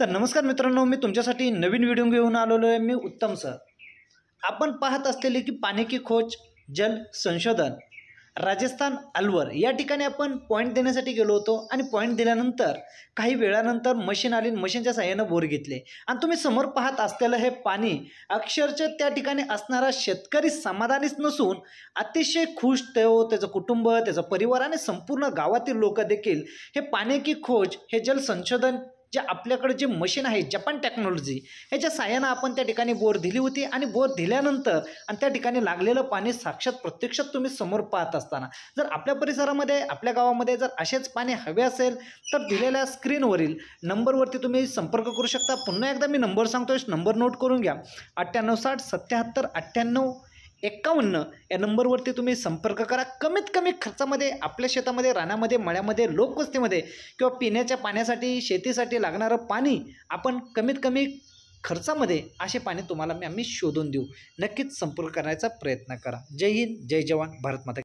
तर नमस्कार मित्रांनो मी तुमच्यासाठी नवीन व्हिडिओ घेऊन आलेलो आहे मी उत्तम सर आपण पाहत असलेले की पाणी की खोज जल संशोधन राजस्थान अलवर या ठिकाणी आपण पॉईंट देण्यासाठी गेलो होतो आणि पॉईंट दिल्यानंतर काही वेळानंतर मशीन आली मशीनच्या सहाय्यानं बोर घेतले आणि तुम्ही समोर पाहत असलेलं हे पाणी अक्षरशः त्या ठिकाणी असणारा शेतकरी समाधानीच नसून अतिशय खुश तो त्याचं कुटुंब त्याचा परिवार आणि संपूर्ण गावातील लोक देखील हे पाणी की खोज हे जल संशोधन जे आपल्याकडे जे मशीन आहे जपान टेक्नॉलॉजी ह्याच्या साह्यानं आपण त्या ठिकाणी बोर दिली होती आणि बोर दिल्यानंतर आणि त्या ठिकाणी लागलेलं पाणी साक्षात प्रत्यक्षात तुम्ही समोर पाहत असताना जर आपल्या परिसरामध्ये आपल्या गावामध्ये जर असेच पाणी हवे असेल तर दिलेल्या स्क्रीनवरील नंबरवरती तुम्ही संपर्क करू शकता पुन्हा एकदा मी नंबर सांगतो नंबर नोट करून घ्या अठ्ठ्याण्णव साठ सत्याहत्तर अठ्ठ्याण्णव एक्कावन्न या नंबरवरती तुम्ही संपर्क करा कमीत कमी खर्चामध्ये आपल्या शेतामध्ये रानामध्ये मळ्यामध्ये लोकवस्तीमध्ये किंवा पिण्याच्या पाण्यासाठी शेतीसाठी लागणारं पाणी आपण कमीत कमी खर्चामध्ये असे पाणी तुम्हाला मी आम्ही शोधून देऊ नक्कीच संपर्क करण्याचा प्रयत्न करा जय हिंद जय जवान भारत माता